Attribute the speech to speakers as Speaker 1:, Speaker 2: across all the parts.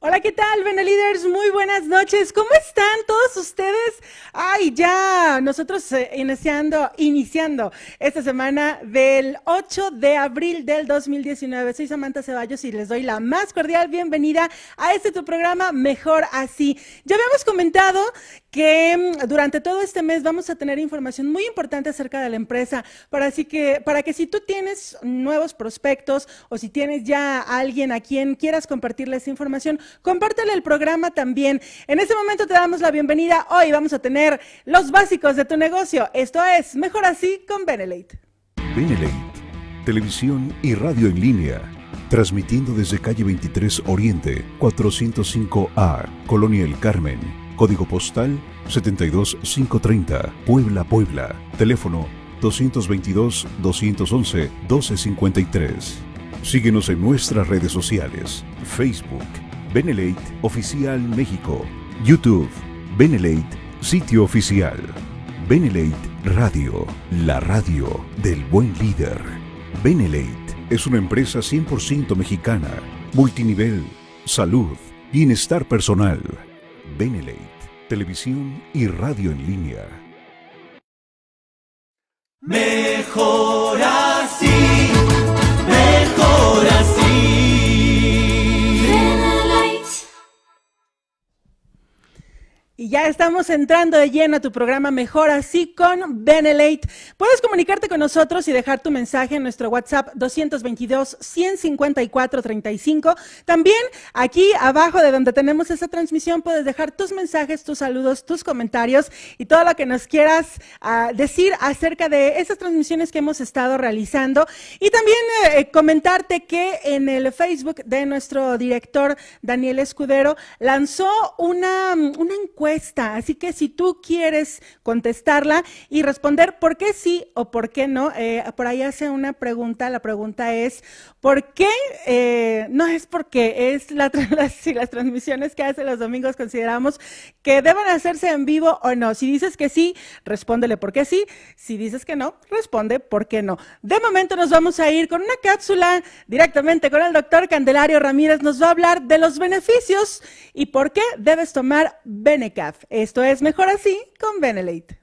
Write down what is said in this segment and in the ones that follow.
Speaker 1: Hola, ¿qué tal, Beneliders? Muy buenas noches. ¿Cómo están todos ustedes? Ay, ya, nosotros eh, iniciando, iniciando esta semana del 8 de abril del 2019. Soy Samantha Ceballos y les doy la más cordial bienvenida a este tu programa Mejor Así. Ya habíamos comentado que mm, durante todo este mes vamos a tener información muy importante acerca de la empresa, para, así que, para que si tú tienes nuevos prospectos o si tienes ya alguien a quien quieras compartirle esa información, compártale el programa también. En este momento te damos la bienvenida. Hoy vamos a tener los básicos de tu negocio. Esto es Mejor Así con Benelate.
Speaker 2: Benelate, televisión y radio en línea. Transmitiendo desde calle 23 Oriente, 405A, Colonia El Carmen. Código postal 72530, Puebla, Puebla. Teléfono 222-211-1253. Síguenos en nuestras redes sociales, Facebook, Benelate Oficial México. YouTube. Benelate Sitio Oficial. Benelate Radio. La radio del buen líder. Benelate es una empresa 100% mexicana. Multinivel. Salud. Bienestar personal. Benelate. Televisión y radio en línea.
Speaker 1: Mejora ya estamos entrando de lleno a tu programa Mejor Así con Benelate. Puedes comunicarte con nosotros y dejar tu mensaje en nuestro WhatsApp 222-154-35. También aquí abajo de donde tenemos esta transmisión puedes dejar tus mensajes, tus saludos, tus comentarios y todo lo que nos quieras ah, decir acerca de esas transmisiones que hemos estado realizando. Y también eh, comentarte que en el Facebook de nuestro director Daniel Escudero lanzó una mm, encuesta así que si tú quieres contestarla y responder por qué sí o por qué no, eh, por ahí hace una pregunta, la pregunta es, ¿por qué? Eh, no es porque es la, las, las transmisiones que hace los domingos consideramos que deben hacerse en vivo o no. Si dices que sí, respóndele por qué sí. Si dices que no, responde por qué no. De momento nos vamos a ir con una cápsula directamente con el doctor Candelario Ramírez. Nos va a hablar de los beneficios y por qué debes tomar BNK. Esto es Mejor Así con Benelate.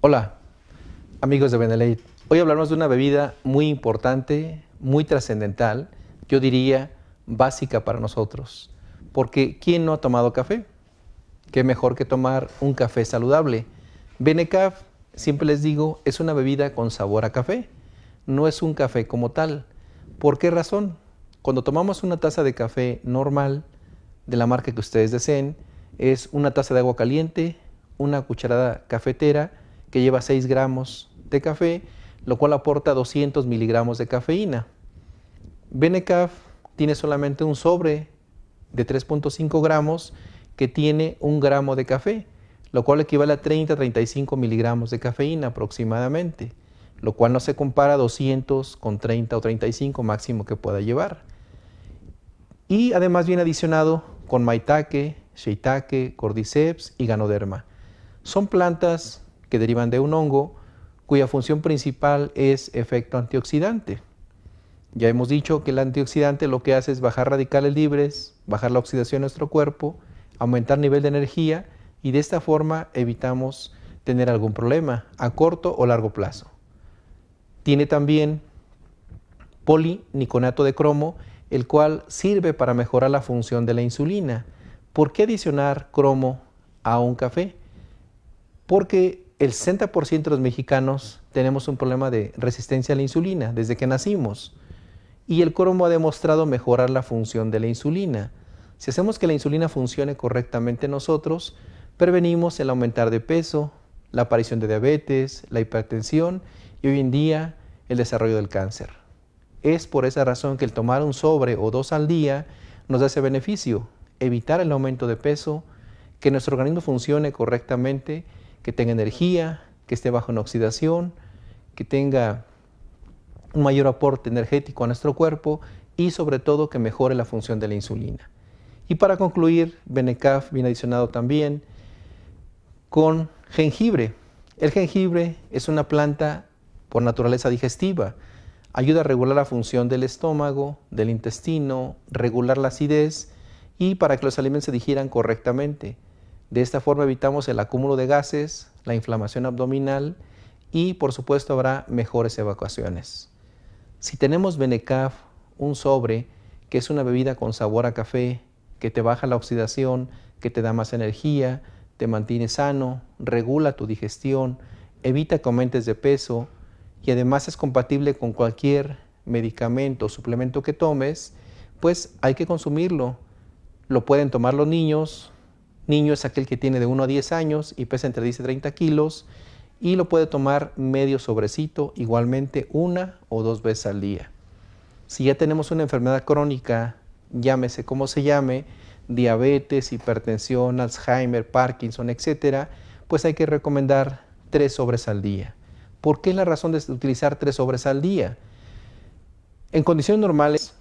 Speaker 3: Hola, amigos de Benelate. Hoy hablamos de una bebida muy importante, muy trascendental, yo diría básica para nosotros. Porque ¿quién no ha tomado café? ¿Qué mejor que tomar un café saludable? Benecaf Siempre les digo, es una bebida con sabor a café, no es un café como tal. ¿Por qué razón? Cuando tomamos una taza de café normal, de la marca que ustedes deseen, es una taza de agua caliente, una cucharada cafetera que lleva 6 gramos de café, lo cual aporta 200 miligramos de cafeína. Benecaf tiene solamente un sobre de 3.5 gramos que tiene un gramo de café lo cual equivale a 30 a 35 miligramos de cafeína aproximadamente, lo cual no se compara a 200 con 30 o 35 máximo que pueda llevar. Y además viene adicionado con maitake, shiitake, cordyceps y ganoderma. Son plantas que derivan de un hongo cuya función principal es efecto antioxidante. Ya hemos dicho que el antioxidante lo que hace es bajar radicales libres, bajar la oxidación en nuestro cuerpo, aumentar nivel de energía y de esta forma evitamos tener algún problema a corto o largo plazo. Tiene también poliniconato de cromo, el cual sirve para mejorar la función de la insulina. ¿Por qué adicionar cromo a un café? Porque el 60% de los mexicanos tenemos un problema de resistencia a la insulina desde que nacimos. Y el cromo ha demostrado mejorar la función de la insulina. Si hacemos que la insulina funcione correctamente nosotros, prevenimos el aumentar de peso, la aparición de diabetes, la hipertensión y hoy en día el desarrollo del cáncer. Es por esa razón que el tomar un sobre o dos al día nos da ese beneficio, evitar el aumento de peso, que nuestro organismo funcione correctamente, que tenga energía, que esté bajo en oxidación, que tenga un mayor aporte energético a nuestro cuerpo y sobre todo que mejore la función de la insulina. Y para concluir, Benecaf viene adicionado también con jengibre. El jengibre es una planta por naturaleza digestiva. Ayuda a regular la función del estómago, del intestino, regular la acidez y para que los alimentos se digieran correctamente. De esta forma evitamos el acúmulo de gases, la inflamación abdominal y por supuesto habrá mejores evacuaciones. Si tenemos Benecaf, un sobre, que es una bebida con sabor a café, que te baja la oxidación, que te da más energía, te mantiene sano, regula tu digestión, evita que aumentes de peso y además es compatible con cualquier medicamento o suplemento que tomes, pues hay que consumirlo. Lo pueden tomar los niños. Niño es aquel que tiene de 1 a 10 años y pesa entre 10 y 30 kilos y lo puede tomar medio sobrecito, igualmente una o dos veces al día. Si ya tenemos una enfermedad crónica, llámese como se llame, diabetes, hipertensión, Alzheimer, Parkinson, etc., pues hay que recomendar tres sobres al día. ¿Por qué es la razón de utilizar tres sobres al día? En condiciones normales,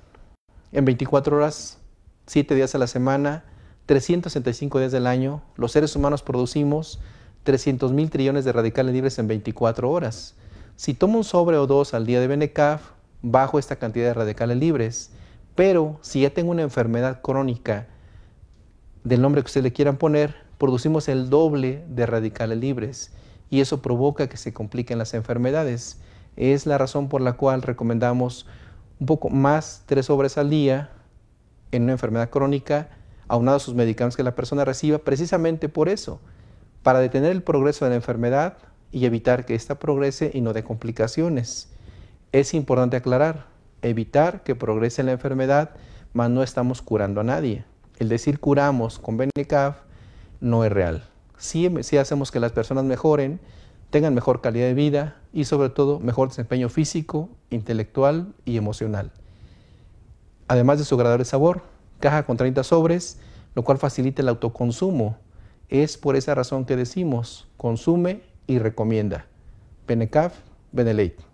Speaker 3: en 24 horas, 7 días a la semana, 365 días del año, los seres humanos producimos 300 mil trillones de radicales libres en 24 horas. Si tomo un sobre o dos al día de Benecaf, bajo esta cantidad de radicales libres. Pero si ya tengo una enfermedad crónica del nombre que ustedes le quieran poner, producimos el doble de radicales libres y eso provoca que se compliquen las enfermedades. Es la razón por la cual recomendamos un poco más tres obras al día en una enfermedad crónica, aunado a sus medicamentos que la persona reciba, precisamente por eso, para detener el progreso de la enfermedad y evitar que ésta progrese y no dé complicaciones. Es importante aclarar, evitar que progrese la enfermedad, mas no estamos curando a nadie el decir curamos con Benecaf no es real. Sí, hacemos que las personas mejoren, tengan mejor calidad de vida y sobre todo mejor desempeño físico, intelectual y emocional. Además de su agradable sabor, caja con 30 sobres, lo cual facilita el autoconsumo. Es por esa razón que decimos, consume y recomienda. Benecaf, Beneleite.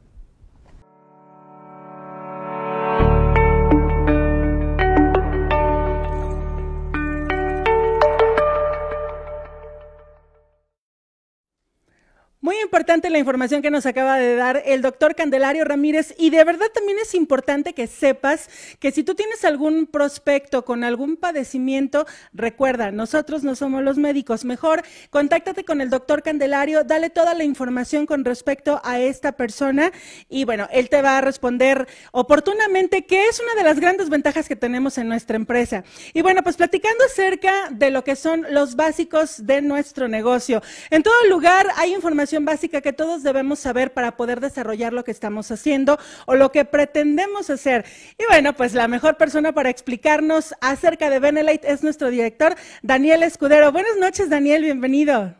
Speaker 1: importante la información que nos acaba de dar el doctor Candelario Ramírez y de verdad también es importante que sepas que si tú tienes algún prospecto con algún padecimiento, recuerda, nosotros no somos los médicos, mejor contáctate con el doctor Candelario, dale toda la información con respecto a esta persona y bueno, él te va a responder oportunamente, que es una de las grandes ventajas que tenemos en nuestra empresa. Y bueno, pues platicando acerca de lo que son los básicos de nuestro negocio. En todo lugar hay información básica que todos debemos saber para poder desarrollar lo que estamos haciendo o lo que pretendemos hacer. Y bueno, pues la mejor persona para explicarnos acerca de Benelight es nuestro director, Daniel Escudero. Buenas noches, Daniel, bienvenido.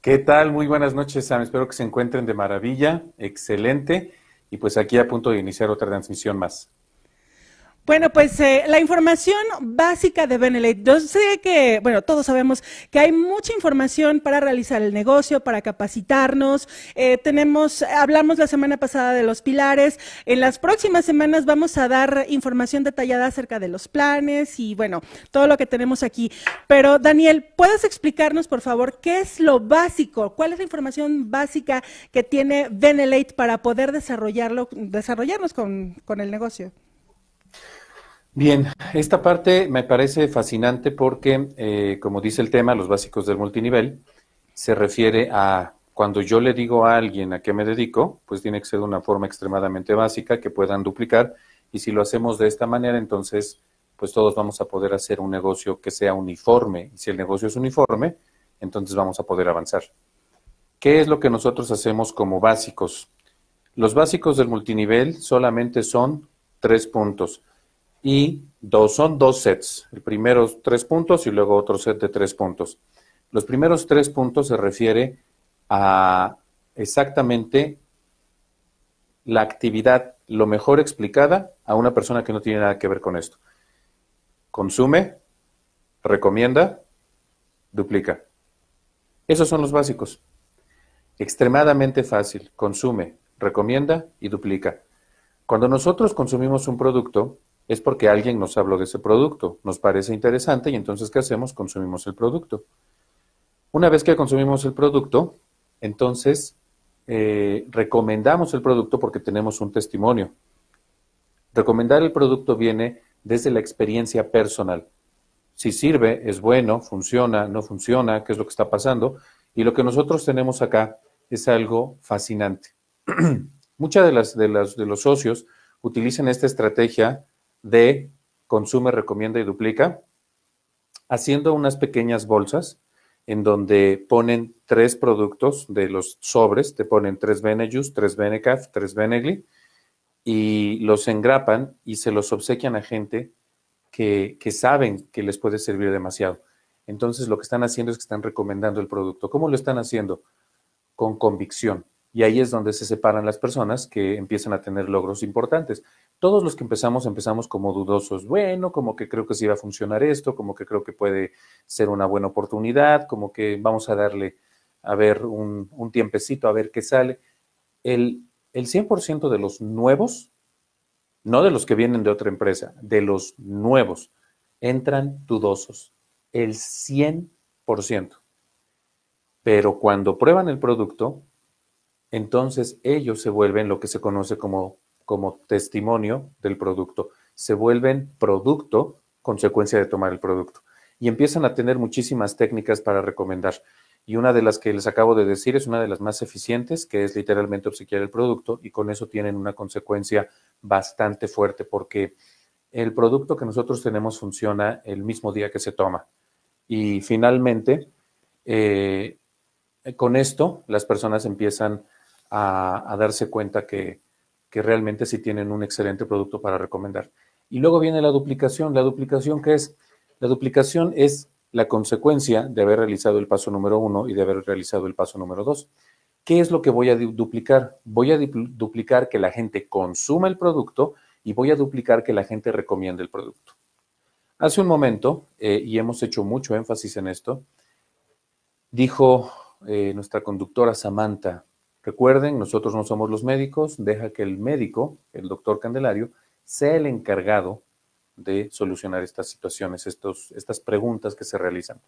Speaker 2: ¿Qué tal? Muy buenas noches, Sam. Espero que se encuentren de maravilla, excelente. Y pues aquí a punto de iniciar otra transmisión más.
Speaker 1: Bueno, pues eh, la información básica de Benelete. Yo sé que, bueno, todos sabemos que hay mucha información para realizar el negocio, para capacitarnos. Eh, tenemos, hablamos la semana pasada de los pilares. En las próximas semanas vamos a dar información detallada acerca de los planes y, bueno, todo lo que tenemos aquí. Pero, Daniel, ¿puedes explicarnos, por favor, qué es lo básico? ¿Cuál es la información básica que tiene Benelete para poder desarrollarlo, desarrollarnos con el negocio?
Speaker 2: Bien, esta parte me parece fascinante porque, eh, como dice el tema, los básicos del multinivel, se refiere a cuando yo le digo a alguien a qué me dedico, pues tiene que ser de una forma extremadamente básica que puedan duplicar y si lo hacemos de esta manera, entonces, pues todos vamos a poder hacer un negocio que sea uniforme y si el negocio es uniforme, entonces vamos a poder avanzar. ¿Qué es lo que nosotros hacemos como básicos? Los básicos del multinivel solamente son tres puntos y dos, son dos sets. El primero tres puntos y luego otro set de tres puntos. Los primeros tres puntos se refiere a exactamente la actividad lo mejor explicada a una persona que no tiene nada que ver con esto. Consume, recomienda, duplica. Esos son los básicos. Extremadamente fácil. Consume, recomienda y duplica. Cuando nosotros consumimos un producto, es porque alguien nos habló de ese producto, nos parece interesante y entonces ¿qué hacemos? Consumimos el producto. Una vez que consumimos el producto, entonces eh, recomendamos el producto porque tenemos un testimonio. Recomendar el producto viene desde la experiencia personal. Si sirve, es bueno, funciona, no funciona, qué es lo que está pasando. Y lo que nosotros tenemos acá es algo fascinante. Muchas de las de los socios utilizan esta estrategia de consume, recomienda y duplica, haciendo unas pequeñas bolsas en donde ponen tres productos de los sobres, te ponen tres Benejus, tres Benecaf, tres Benegli, y los engrapan y se los obsequian a gente que, que, saben que les puede servir demasiado. Entonces lo que están haciendo es que están recomendando el producto. ¿Cómo lo están haciendo? Con convicción. Y ahí es donde se separan las personas que empiezan a tener logros importantes. Todos los que empezamos, empezamos como dudosos. Bueno, como que creo que sí va a funcionar esto, como que creo que puede ser una buena oportunidad, como que vamos a darle a ver un, tiempecito, a ver qué sale. El, el 100% de los nuevos, no de los que vienen de otra empresa, de los nuevos, entran dudosos. El 100%. Pero cuando prueban el producto, entonces ellos se vuelven lo que se conoce como, como testimonio del producto, se vuelven producto, consecuencia de tomar el producto, y empiezan a tener muchísimas técnicas para recomendar. Y una de las que les acabo de decir es una de las más eficientes, que es literalmente obsequiar el producto, y con eso tienen una consecuencia bastante fuerte, porque el producto que nosotros tenemos funciona el mismo día que se toma. Y finalmente, eh, con esto, las personas empiezan a, darse cuenta que, realmente sí tienen un excelente producto para recomendar. Y luego viene la duplicación. ¿La duplicación qué es? La duplicación es la consecuencia de haber realizado el paso número uno y de haber realizado el paso número dos. ¿Qué es lo que voy a duplicar? Voy a duplicar que la gente consuma el producto y voy a duplicar que la gente recomiende el producto. Hace un momento, eh, y hemos hecho mucho énfasis en esto, dijo eh, nuestra conductora Samantha, Recuerden, nosotros no somos los médicos, deja que el médico, el doctor Candelario, sea el encargado de solucionar estas situaciones, estos, estas preguntas que se realizan.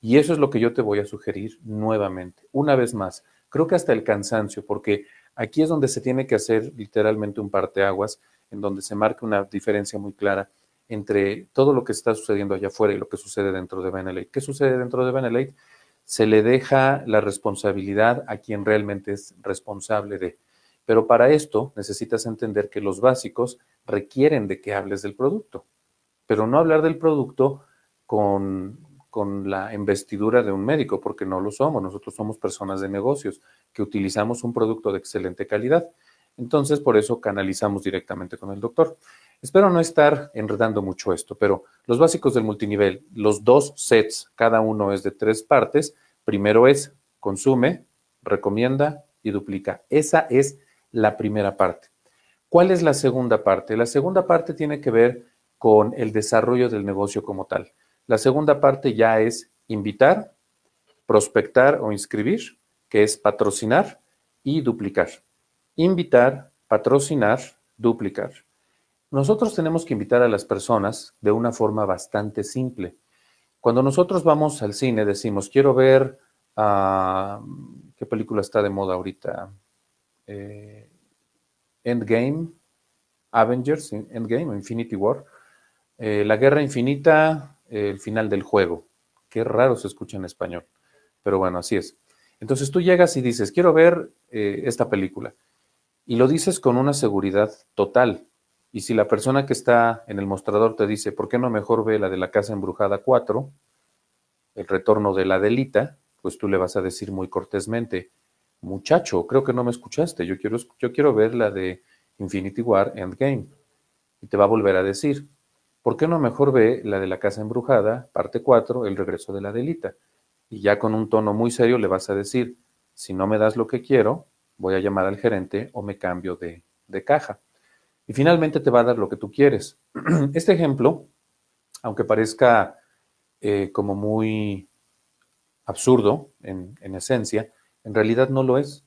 Speaker 2: Y eso es lo que yo te voy a sugerir nuevamente, una vez más, creo que hasta el cansancio, porque aquí es donde se tiene que hacer literalmente un parteaguas, en donde se marca una diferencia muy clara entre todo lo que está sucediendo allá afuera y lo que sucede dentro de Benelight. ¿Qué sucede dentro de Benelight? se le deja la responsabilidad a quien realmente es responsable de. Pero para esto necesitas entender que los básicos requieren de que hables del producto, pero no hablar del producto con, la investidura de un médico, porque no lo somos. Nosotros somos personas de negocios que utilizamos un producto de excelente calidad. Entonces, por eso canalizamos directamente con el doctor. Espero no estar enredando mucho esto, pero los básicos del multinivel, los dos sets, cada uno es de tres partes. Primero es consume, recomienda y duplica. Esa es la primera parte. ¿Cuál es la segunda parte? La segunda parte tiene que ver con el desarrollo del negocio como tal. La segunda parte ya es invitar, prospectar o inscribir, que es patrocinar y duplicar. Invitar, patrocinar, duplicar. Nosotros tenemos que invitar a las personas de una forma bastante simple. Cuando nosotros vamos al cine decimos, quiero ver, a ¿qué película está de moda ahorita? Eh, Endgame, Avengers, Endgame, Infinity War, eh, La Guerra Infinita, el final del juego. Qué raro se escucha en español, pero bueno, así es. Entonces tú llegas y dices, quiero ver eh, esta película. Y lo dices con una seguridad total. Y si la persona que está en el mostrador te dice, ¿por qué no mejor ve la de la casa embrujada 4, el retorno de la delita? Pues tú le vas a decir muy cortésmente, muchacho, creo que no me escuchaste, yo quiero, yo quiero ver la de Infinity War Endgame. Y te va a volver a decir, ¿por qué no mejor ve la de la casa embrujada, parte 4, el regreso de la delita? Y ya con un tono muy serio le vas a decir, si no me das lo que quiero, voy a llamar al gerente o me cambio de, caja. Y finalmente te va a dar lo que tú quieres. Este ejemplo, aunque parezca eh, como muy absurdo en, esencia, en realidad no lo es,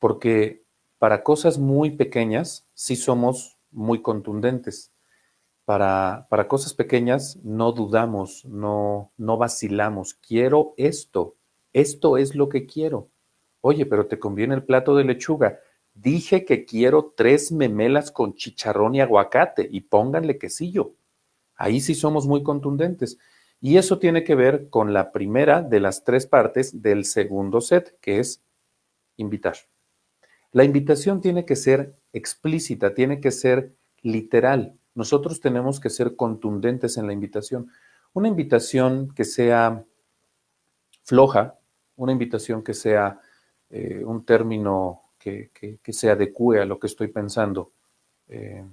Speaker 2: porque para cosas muy pequeñas sí somos muy contundentes. Para, para, cosas pequeñas no dudamos, no, no vacilamos. Quiero esto, esto es lo que quiero. Oye, pero te conviene el plato de lechuga. Dije que quiero tres memelas con chicharrón y aguacate y pónganle quesillo. Ahí sí somos muy contundentes. Y eso tiene que ver con la primera de las tres partes del segundo set, que es invitar. La invitación tiene que ser explícita, tiene que ser literal. Nosotros tenemos que ser contundentes en la invitación. Una invitación que sea floja, una invitación que sea eh, un término que, se adecue a lo que estoy pensando. Eh,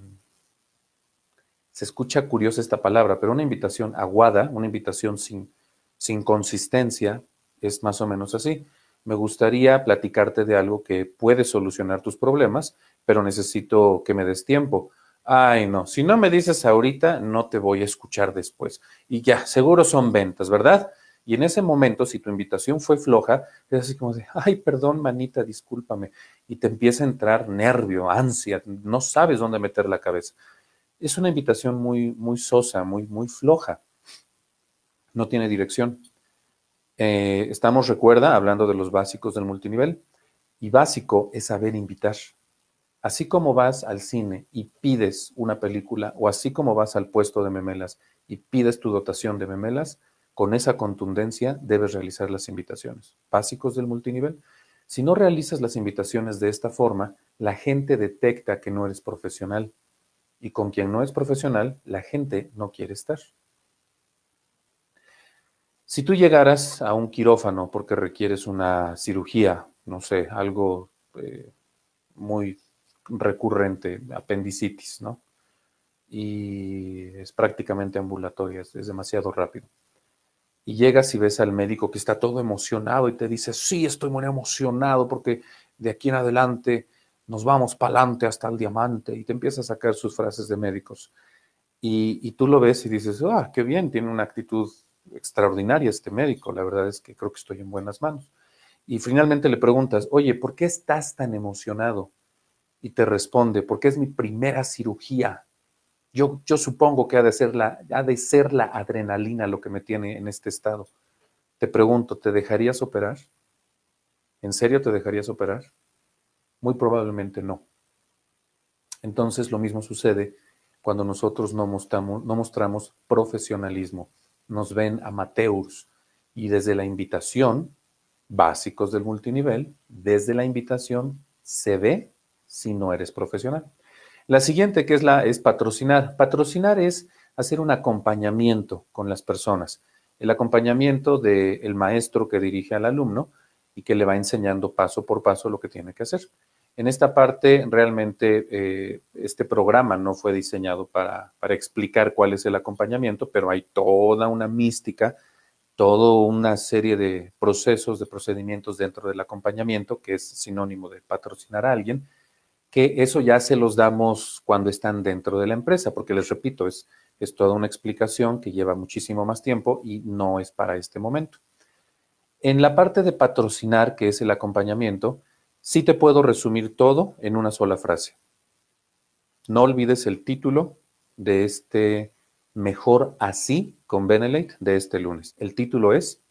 Speaker 2: se escucha curiosa esta palabra, pero una invitación aguada, una invitación sin, sin consistencia, es más o menos así. Me gustaría platicarte de algo que puede solucionar tus problemas, pero necesito que me des tiempo. Ay, no, si no me dices ahorita, no te voy a escuchar después. Y ya, seguro son ventas, ¿verdad? Y en ese momento, si tu invitación fue floja, es así como de, ay, perdón, manita, discúlpame. Y te empieza a entrar nervio, ansia, no sabes dónde meter la cabeza. Es una invitación muy, muy sosa, muy, muy floja. No tiene dirección. Eh, estamos, recuerda, hablando de los básicos del multinivel. Y básico es saber invitar. Así como vas al cine y pides una película, o así como vas al puesto de memelas y pides tu dotación de memelas, con esa contundencia debes realizar las invitaciones básicos del multinivel. Si no realizas las invitaciones de esta forma, la gente detecta que no eres profesional y con quien no es profesional, la gente no quiere estar. Si tú llegaras a un quirófano porque requieres una cirugía, no sé, algo eh, muy recurrente, apendicitis, ¿no? Y es prácticamente ambulatoria, es demasiado rápido y llegas y ves al médico que está todo emocionado y te dice, sí, estoy muy emocionado porque de aquí en adelante nos vamos pa'lante hasta el diamante y te empieza a sacar sus frases de médicos. Y, y tú lo ves y dices, ah, qué bien, tiene una actitud extraordinaria este médico, la verdad es que creo que estoy en buenas manos. Y finalmente le preguntas, oye, ¿por qué estás tan emocionado? Y te responde, porque es mi primera cirugía. Yo, supongo que ha de, ser la, ha de ser la adrenalina lo que me tiene en este estado. Te pregunto, ¿te dejarías operar? ¿En serio te dejarías operar? Muy probablemente no. Entonces lo mismo sucede cuando nosotros no no mostramos profesionalismo. Nos ven amateurs y desde la invitación, básicos del multinivel, desde la invitación se ve si no eres profesional. La siguiente que es la es patrocinar. Patrocinar es hacer un acompañamiento con las personas. El acompañamiento del maestro que dirige al alumno y que le va enseñando paso por paso lo que tiene que hacer. En esta parte, realmente, eh, este programa no fue diseñado para, para explicar cuál es el acompañamiento, pero hay toda una mística, toda una serie de procesos, de procedimientos dentro del acompañamiento, que es sinónimo de patrocinar a alguien, que eso ya se los damos cuando están dentro de la empresa, porque les repito, es, es toda una explicación que lleva muchísimo más tiempo y no es para este momento. En la parte de patrocinar, que es el acompañamiento, sí te puedo resumir todo en una sola frase. No olvides el título de este Mejor así con Benelate de este lunes. El título es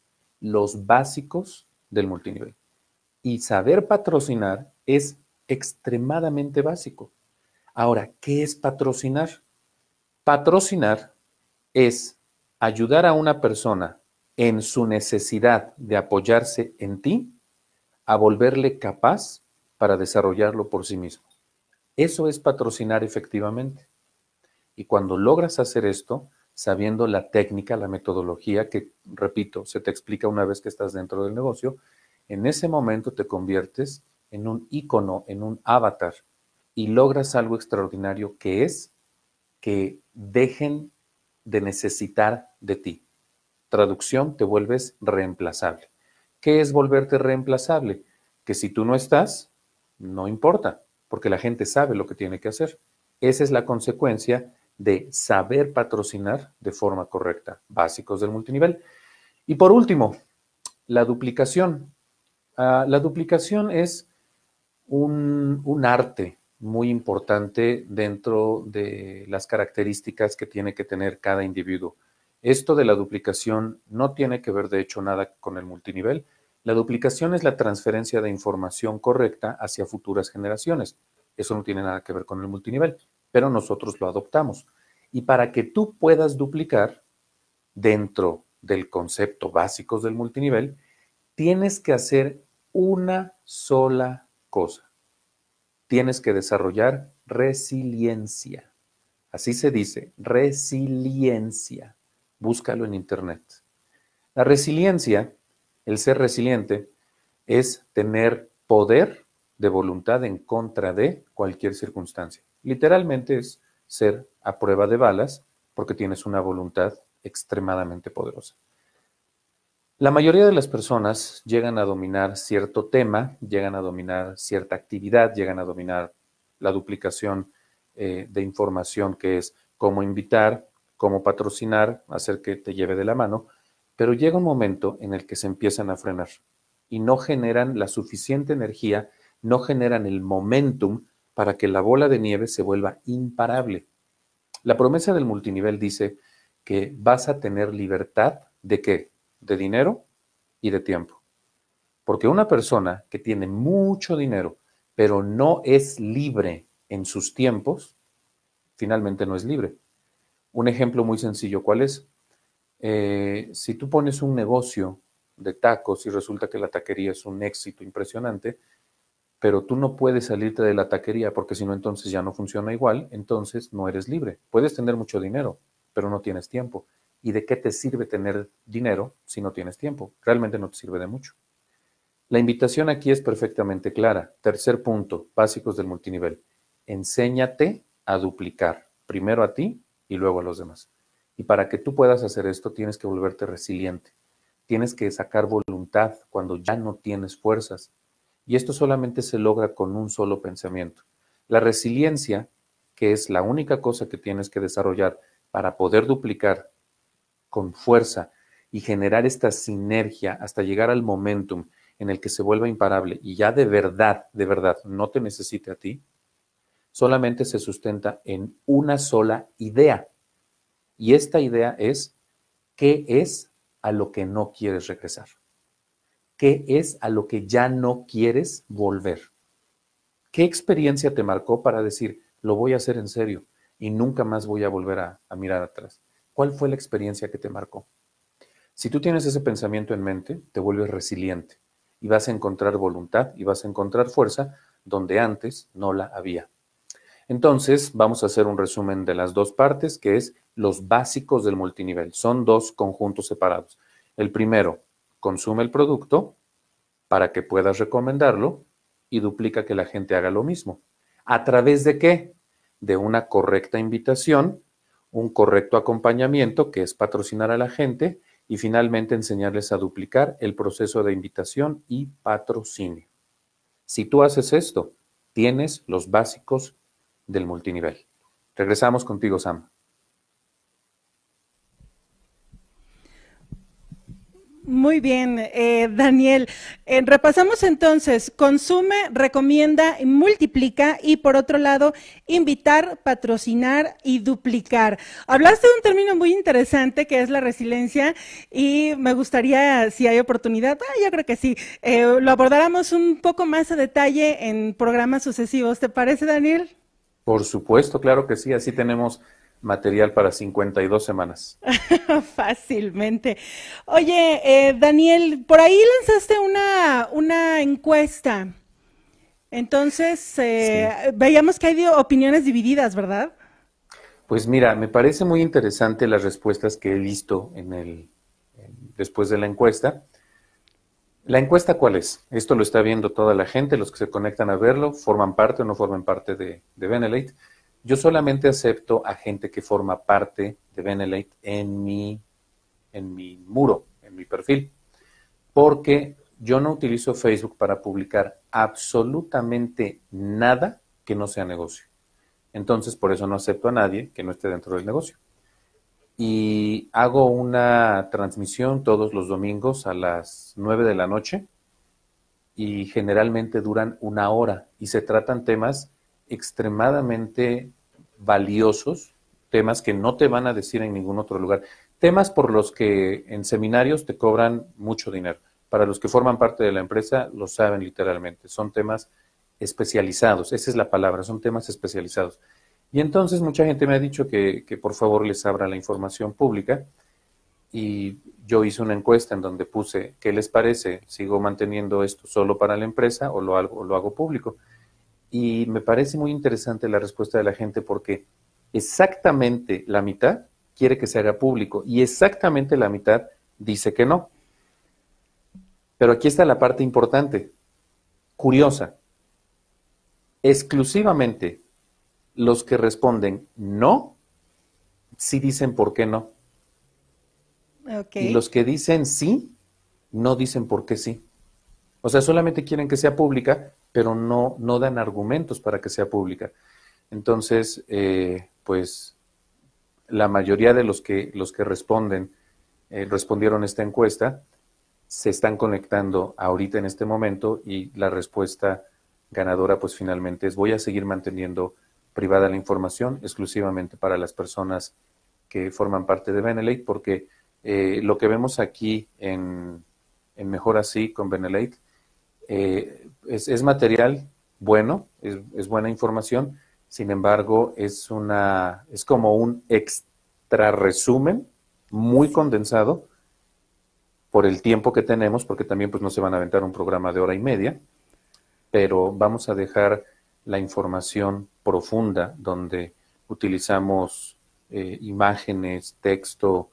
Speaker 2: Los básicos del multinivel. Y saber patrocinar es extremadamente básico. Ahora, ¿qué es patrocinar? Patrocinar es ayudar a una persona en su necesidad de apoyarse en ti a volverle capaz para desarrollarlo por sí mismo. Eso es patrocinar efectivamente. Y cuando logras hacer esto, sabiendo la técnica, la metodología, que, repito, se te explica una vez que estás dentro del negocio, en ese momento te conviertes en un icono, en un avatar, y logras algo extraordinario que es que dejen de necesitar de ti. Traducción, te vuelves reemplazable. ¿Qué es volverte reemplazable? Que si tú no estás, no importa, porque la gente sabe lo que tiene que hacer. Esa es la consecuencia de saber patrocinar de forma correcta, básicos del multinivel. Y por último, la duplicación. Ah, la duplicación es un, arte muy importante dentro de las características que tiene que tener cada individuo. Esto de la duplicación no tiene que ver, de hecho, nada con el multinivel. La duplicación es la transferencia de información correcta hacia futuras generaciones. Eso no tiene nada que ver con el multinivel, pero nosotros lo adoptamos. Y para que tú puedas duplicar dentro del concepto básico del multinivel, tienes que hacer una sola cosa. Tienes que desarrollar resiliencia. Así se dice, resiliencia. Búscalo en Internet. La resiliencia, el ser resiliente, es tener poder de voluntad en contra de cualquier circunstancia. Literalmente es ser a prueba de balas porque tienes una voluntad extremadamente poderosa. La mayoría de las personas llegan a dominar cierto tema, llegan a dominar cierta actividad, llegan a dominar la duplicación eh, de información que es cómo invitar, cómo patrocinar, hacer que te lleve de la mano, pero llega un momento en el que se empiezan a frenar y no generan la suficiente energía, no generan el momentum para que la bola de nieve se vuelva imparable. La promesa del multinivel dice que vas a tener libertad de qué? de dinero y de tiempo. Porque una persona que tiene mucho dinero, pero no es libre en sus tiempos, finalmente no es libre. Un ejemplo muy sencillo, ¿cuál es? Eh, si tú pones un negocio de tacos y resulta que la taquería es un éxito impresionante, pero tú no puedes salirte de la taquería porque si no entonces ya no funciona igual, entonces no eres libre. Puedes tener mucho dinero, pero no tienes tiempo. ¿Y de qué te sirve tener dinero si no tienes tiempo? Realmente no te sirve de mucho. La invitación aquí es perfectamente clara. Tercer punto, básicos del multinivel. Enséñate a duplicar, primero a ti y luego a los demás. Y para que tú puedas hacer esto, tienes que volverte resiliente. Tienes que sacar voluntad cuando ya no tienes fuerzas. Y esto solamente se logra con un solo pensamiento. La resiliencia, que es la única cosa que tienes que desarrollar para poder duplicar con fuerza y generar esta sinergia hasta llegar al momentum en el que se vuelva imparable y ya de verdad, de verdad, no te necesite a ti, solamente se sustenta en una sola idea. Y esta idea es, ¿qué es a lo que no quieres regresar? ¿Qué es a lo que ya no quieres volver? ¿Qué experiencia te marcó para decir, lo voy a hacer en serio y nunca más voy a volver a, a mirar atrás? ¿Cuál fue la experiencia que te marcó? Si tú tienes ese pensamiento en mente, te vuelves resiliente y vas a encontrar voluntad y vas a encontrar fuerza donde antes no la había. Entonces, vamos a hacer un resumen de las dos partes, que es los básicos del multinivel. Son dos conjuntos separados. El primero, consume el producto para que puedas recomendarlo y duplica que la gente haga lo mismo. ¿A través de qué? De una correcta invitación un correcto acompañamiento, que es patrocinar a la gente, y finalmente enseñarles a duplicar el proceso de invitación y patrocinio. Si tú haces esto, tienes los básicos del multinivel. Regresamos contigo, Sam.
Speaker 1: Muy bien, eh, Daniel. Eh, repasamos entonces, consume, recomienda, multiplica y por otro lado, invitar, patrocinar y duplicar. Hablaste de un término muy interesante que es la resiliencia y me gustaría, si hay oportunidad, ah, yo creo que sí, eh, lo abordáramos un poco más a detalle en programas sucesivos. ¿Te parece, Daniel?
Speaker 2: Por supuesto, claro que sí, así tenemos material para 52 semanas.
Speaker 1: Fácilmente. Oye, eh, Daniel, por ahí lanzaste una, una encuesta. Entonces, eh, veíamos que hay opiniones divididas, ¿verdad?
Speaker 2: Pues mira, me parece muy interesante las respuestas que he visto en el, después de la encuesta. ¿La encuesta cuál es? Esto lo está viendo toda la gente, los que se conectan a verlo, forman parte o no forman parte de, de yo solamente acepto a gente que forma parte de Benelate en mi, en mi muro, en mi perfil, porque yo no utilizo Facebook para publicar absolutamente nada que no sea negocio. Entonces, por eso no acepto a nadie que no esté dentro del negocio. Y hago una transmisión todos los domingos a las 9 de la noche y generalmente duran una hora y se tratan temas extremadamente valiosos, temas que no te van a decir en ningún otro lugar, temas por los que en seminarios te cobran mucho dinero. Para los que forman parte de la empresa, lo saben literalmente, son temas especializados, esa es la palabra, son temas especializados. Y entonces mucha gente me ha dicho que, por favor les abra la información pública y yo hice una encuesta en donde puse, ¿qué les parece? ¿Sigo manteniendo esto solo para la empresa o lo, o lo hago público? y me parece muy interesante la respuesta de la gente porque exactamente la mitad quiere que se haga público y exactamente la mitad dice que no. Pero aquí está la parte importante, curiosa. Exclusivamente los que responden no, sí dicen por qué no. Y los que dicen sí, no dicen por qué sí. O sea, solamente quieren que sea pública, pero no, no dan argumentos para que sea pública. Entonces, eh, pues la mayoría de los que, los que responden, eh, respondieron esta encuesta, se están conectando ahorita en este momento y la respuesta ganadora, pues finalmente es voy a seguir manteniendo privada la información exclusivamente para las personas que forman parte de Benelate, porque eh, lo que vemos aquí en, Mejor Así con Benelate eh, es, material bueno, es, buena información, sin embargo, es, una, es como un extra resumen muy condensado por el tiempo que tenemos, porque también pues, no se van a aventar un programa de hora y media, pero vamos a dejar la información profunda donde utilizamos eh, imágenes, texto,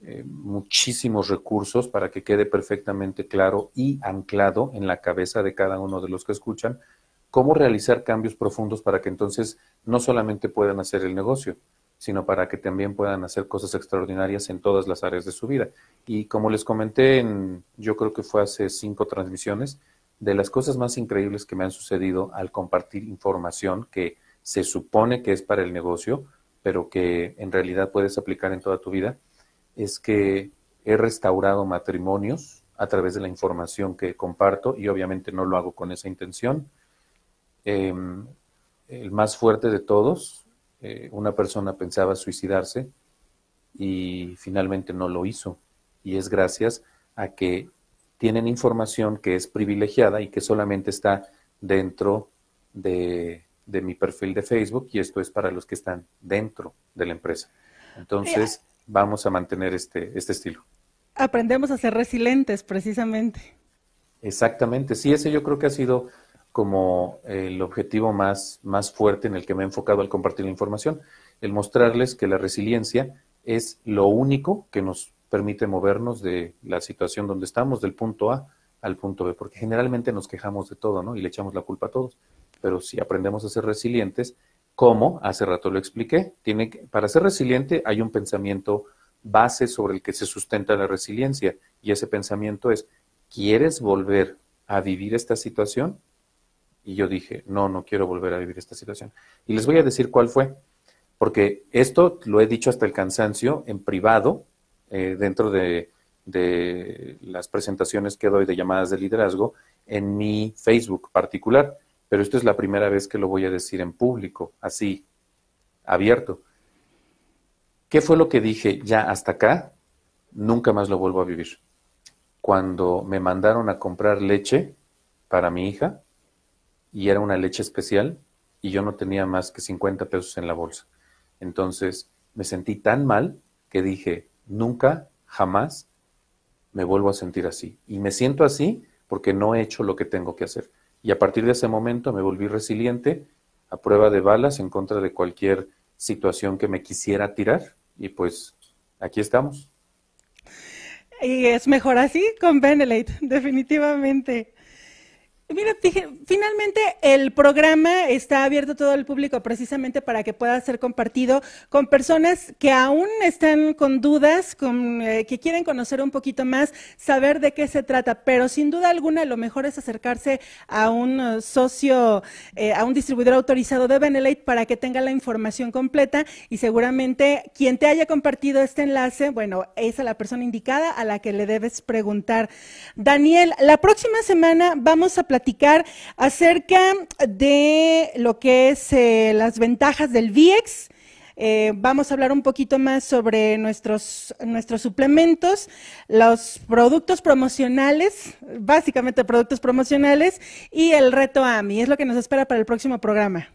Speaker 2: eh, muchísimos recursos para que quede perfectamente claro y anclado en la cabeza de cada uno de los que escuchan cómo realizar cambios profundos para que entonces no solamente puedan hacer el negocio, sino para que también puedan hacer cosas extraordinarias en todas las áreas de su vida. Y como les comenté, en, yo creo que fue hace cinco transmisiones, de las cosas más increíbles que me han sucedido al compartir información que se supone que es para el negocio, pero que en realidad puedes aplicar en toda tu vida, es que he restaurado matrimonios a través de la información que comparto y obviamente no lo hago con esa intención. Em, el más fuerte de todos, eh, una persona pensaba suicidarse y finalmente no lo hizo. Y es gracias a que tienen información que es privilegiada y que solamente está dentro de, mi perfil de Facebook y esto es para los que están dentro de la empresa. Entonces vamos a mantener este, este estilo.
Speaker 1: Aprendemos a ser resilientes, precisamente.
Speaker 2: Exactamente, sí, ese yo creo que ha sido como eh, el objetivo más, más fuerte en el que me he enfocado al compartir la información, el mostrarles que la resiliencia es lo único que nos permite movernos de la situación donde estamos, del punto A al punto B, porque generalmente nos quejamos de todo, ¿no? Y le echamos la culpa a todos, pero si aprendemos a ser resilientes, como Hace rato lo expliqué. Tiene que, para ser resiliente hay un pensamiento base sobre el que se sustenta la resiliencia y ese pensamiento es, ¿quieres volver a vivir esta situación? Y yo dije, no, no quiero volver a vivir esta situación. Y les voy a decir cuál fue, porque esto lo he dicho hasta el cansancio en privado, eh, dentro de, de las presentaciones que doy de llamadas de liderazgo, en mi Facebook particular pero esto es la primera vez que lo voy a decir en público, así, abierto. ¿Qué fue lo que dije ya hasta acá? Nunca más lo vuelvo a vivir. Cuando me mandaron a comprar leche para mi hija, y era una leche especial, y yo no tenía más que 50 pesos en la bolsa. Entonces me sentí tan mal que dije, nunca, jamás me vuelvo a sentir así. Y me siento así porque no he hecho lo que tengo que hacer y a partir de ese momento me volví resiliente, a prueba de balas, en contra de cualquier situación que me quisiera tirar y pues aquí estamos.
Speaker 1: Y es mejor así con Benelete, definitivamente. Mira, finalmente el programa está abierto a todo el público precisamente para que pueda ser compartido con personas que aún están con dudas, con, eh, que quieren conocer un poquito más, saber de qué se trata, pero sin duda alguna lo mejor es acercarse a un eh, socio, eh, a un distribuidor autorizado de Benelight para que tenga la información completa y seguramente quien te haya compartido este enlace, bueno, es a la persona indicada a la que le debes preguntar. Daniel, la próxima semana vamos a platicar platicar acerca de lo que es eh, las ventajas del VIEX. Eh, vamos a hablar un poquito más sobre nuestros, nuestros suplementos, los productos promocionales, básicamente productos promocionales, y el reto AMI. Es lo que nos espera para el próximo programa.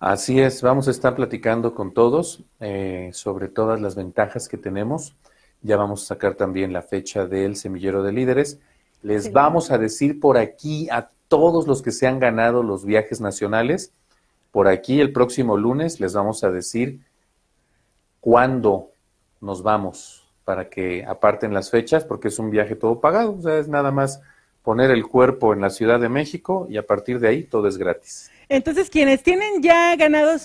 Speaker 2: Así es, vamos a estar platicando con todos eh, sobre todas las ventajas que tenemos. Ya vamos a sacar también la fecha del semillero de líderes les vamos a decir por aquí a todos los que se han ganado los viajes nacionales, por aquí el próximo lunes les vamos a decir cuándo nos vamos para que aparten las fechas, porque es un viaje todo pagado, o sea, es nada más poner el cuerpo en la Ciudad de México y a partir de ahí todo es gratis.
Speaker 1: Entonces, quienes tienen ya ganado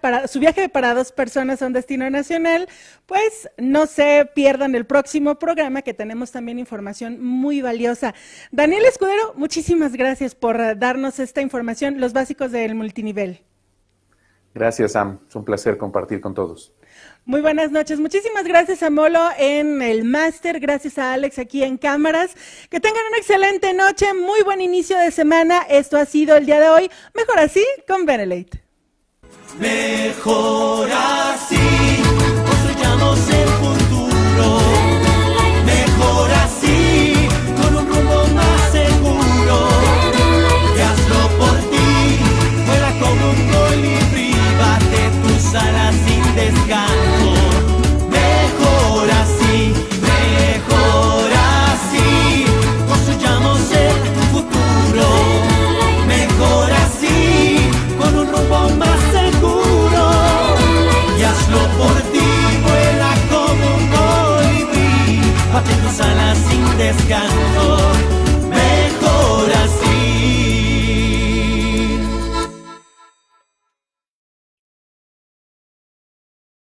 Speaker 1: para, su viaje para dos personas a un destino nacional, pues no se pierdan el próximo programa que tenemos también información muy valiosa. Daniel Escudero, muchísimas gracias por darnos esta información, los básicos del multinivel.
Speaker 2: Gracias, Sam. Es un placer compartir con todos.
Speaker 1: Muy buenas noches. Muchísimas gracias a Molo en el máster, gracias a Alex aquí en cámaras. Que tengan una excelente noche, muy buen inicio de semana. Esto ha sido el día de hoy. Mejor así con Benelate.
Speaker 3: Mejor
Speaker 1: así. descanso.